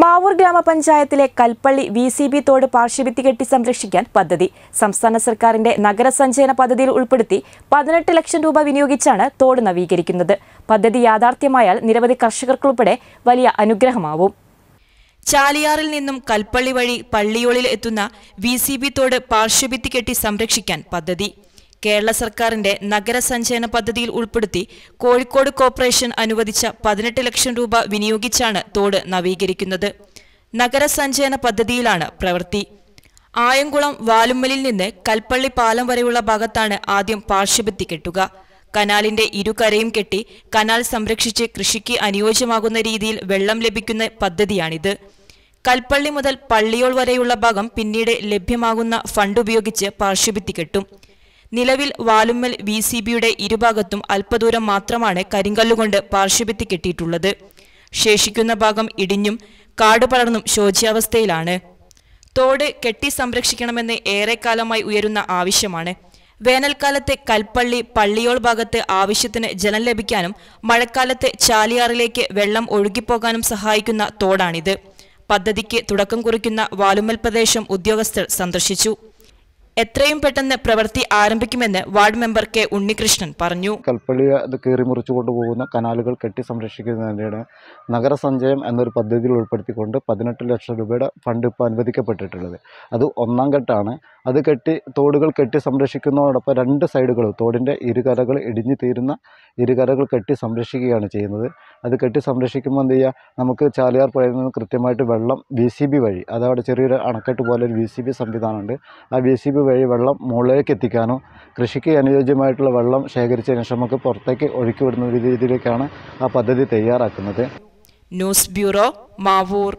മാവൂർ ഗ്രാമപഞ്ചായത്തിലെ Kalpally V C B തോട് പാർശ്വഭിത്തി കെട്ടി സംരക്ഷിക്കാൻ പദ്ധതി സംസ്ഥാന സർക്കാരിന്റെ നഗരസഞ്ചയന പദ്ധതിയിൽ ഉൾപ്പെടുത്തി പതിനെട്ട് ലക്ഷം രൂപ വിനിയോഗിച്ചാണ് തോട് നവീകരിക്കുന്നത് പദ്ധതി യാഥാർത്ഥ്യമായാൽ നിരവധി കർഷകർക്കുൾപ്പെടെ വലിയ അനുഗ്രഹമാവും ചാലിയാറിൽ നിന്നും കൽപ്പള്ളി വഴി പള്ളിയോളിൽ എത്തുന്ന വി സി ബി തോട് പാർശ്വഭിത്തി കെട്ടി സംരക്ഷിക്കാൻ പദ്ധതി കേരള സർക്കാരിന്റെ നഗരസഞ്ചയന പദ്ധതിയിൽ ഉൾപ്പെടുത്തി കോഴിക്കോട് കോർപ്പറേഷൻ അനുവദിച്ച പതിനെട്ട് ലക്ഷം രൂപ വിനിയോഗിച്ചാണ് തോട് നവീകരിക്കുന്നത് നഗരസഞ്ചയന പദ്ധതിയിലാണ് പ്രവൃത്തി ആയംകുളം വാലുമ്മലിൽ നിന്ന് കൽപ്പള്ളി പാലം വരെയുള്ള ഭാഗത്താണ് ആദ്യം പാർശ്വഭിത്തി കെട്ടുക കനാലിന്റെ ഇരുകരയും കെട്ടി കനാൽ സംരക്ഷിച്ച് കൃഷിക്ക് അനുയോജ്യമാകുന്ന രീതിയിൽ വെള്ളം ലഭിക്കുന്ന പദ്ധതിയാണിത് കൽപ്പള്ളി മുതൽ പള്ളിയോൾ വരെയുള്ള ഭാഗം പിന്നീട് ലഭ്യമാകുന്ന ഫണ്ട് ഉപയോഗിച്ച് പാർശ്വഭിത്തി കെട്ടും നിലവിൽ വാലുമ്മൽ വി സി ബിയുടെ ഇരുഭാഗത്തും അല്പദൂരം മാത്രമാണ് കരിങ്കല്ലുകൊണ്ട് പാർശ്വഭിത്തി കെട്ടിയിട്ടുള്ളത് ശേഷിക്കുന്ന ഭാഗം ഇടിഞ്ഞും കാട് പടർന്നും ശോച്യാവസ്ഥയിലാണ് തോട് കെട്ടി സംരക്ഷിക്കണമെന്ന് ഏറെക്കാലമായി ഉയരുന്ന ആവശ്യമാണ് വേനൽക്കാലത്തെ കൽപ്പള്ളി പള്ളിയോൾ ഭാഗത്ത് ആവശ്യത്തിന് ജലം ലഭിക്കാനും മഴക്കാലത്ത് ചാലിയാറിലേക്ക് വെള്ളം ഒഴുകിപ്പോകാനും സഹായിക്കുന്ന തോടാണിത് പദ്ധതിക്ക് തുടക്കം കുറിക്കുന്ന വാലുമൽ പ്രദേശം ഉദ്യോഗസ്ഥർ സന്ദർശിച്ചു എത്രയും പെട്ടെന്ന് പ്രവൃത്തി ആരംഭിക്കുമെന്ന് വാർഡ് മെമ്പർ കെ ഉണ്ണികൃഷ്ണൻ പറഞ്ഞു കൽപ്പള്ളി അത് കീറി മുറിച്ചു കൊണ്ടുപോകുന്ന കനാലുകൾ കെട്ടി സംരക്ഷിക്കുന്നതിനാണ് നഗരസഞ്ചയം എന്നൊരു പദ്ധതിയിൽ ഉൾപ്പെടുത്തിക്കൊണ്ട് പതിനെട്ട് ലക്ഷം രൂപയുടെ ഫണ്ട് ഇപ്പോൾ അനുവദിക്കപ്പെട്ടിട്ടുള്ളത് അത് ഒന്നാം ഘട്ടമാണ് അത് കെട്ടി തോടുകൾ കെട്ടി സംരക്ഷിക്കുന്നതോടൊപ്പം രണ്ട് സൈഡുകളും തോടിൻ്റെ ഇരുകരകൾ ഇടിഞ്ഞു തീരുന്ന ഇരുകരകൾ കെട്ടി സംരക്ഷിക്കുകയാണ് ചെയ്യുന്നത് അത് കെട്ടി സംരക്ഷിക്കുമ്പോൾ എന്ത് ചെയ്യുക നമുക്ക് ചാലിയാർ പുഴയിൽ നിന്ന് കൃത്യമായിട്ട് വെള്ളം വി സി ബി വഴി അതവിടെ ചെറിയൊരു അണക്കെട്ട് പോലെ ഒരു വി സി ബി സംവിധാനമുണ്ട് ആ വി സി ബി വഴി വെള്ളം മുകളിലേക്ക് എത്തിക്കാനോ കൃഷിക്ക് അനുയോജ്യമായിട്ടുള്ള വെള്ളം ശേഖരിച്ചതിന് ശേഷം നമുക്ക് പുറത്തേക്ക് ഒഴുക്കി വിടുന്ന രീതിയിലേക്കാണ് ആ പദ്ധതി തയ്യാറാക്കുന്നത് ന്യൂസ് ബ്യൂറോ മാവൂർ